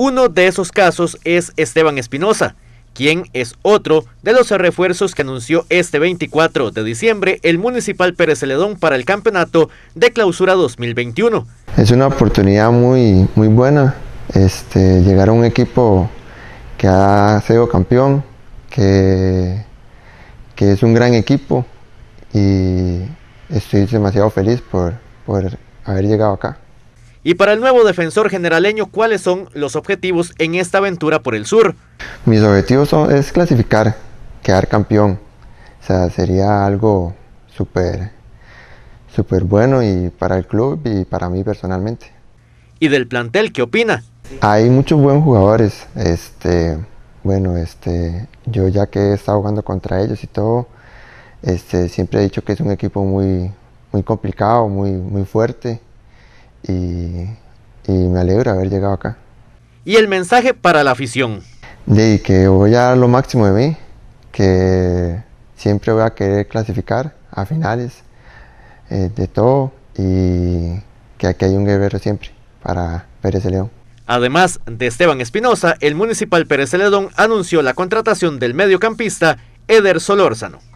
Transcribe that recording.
Uno de esos casos es Esteban Espinosa, quien es otro de los refuerzos que anunció este 24 de diciembre el Municipal Pérez Celedón para el campeonato de clausura 2021. Es una oportunidad muy, muy buena este, llegar a un equipo que ha sido campeón, que, que es un gran equipo y estoy demasiado feliz por, por haber llegado acá. Y para el nuevo defensor generaleño, ¿cuáles son los objetivos en esta aventura por el sur? Mis objetivos son, es clasificar, quedar campeón. O sea, sería algo súper súper bueno y para el club y para mí personalmente. ¿Y del plantel qué opina? Hay muchos buenos jugadores. Este, bueno, este, yo ya que he estado jugando contra ellos y todo, este, siempre he dicho que es un equipo muy, muy complicado, muy, muy fuerte y, me alegro haber llegado acá. ¿Y el mensaje para la afición? De que voy a dar lo máximo de mí, que siempre voy a querer clasificar a finales eh, de todo y que aquí hay un guerrero siempre para Pérez León. Además de Esteban Espinosa, el municipal Pérez León anunció la contratación del mediocampista Eder Solórzano.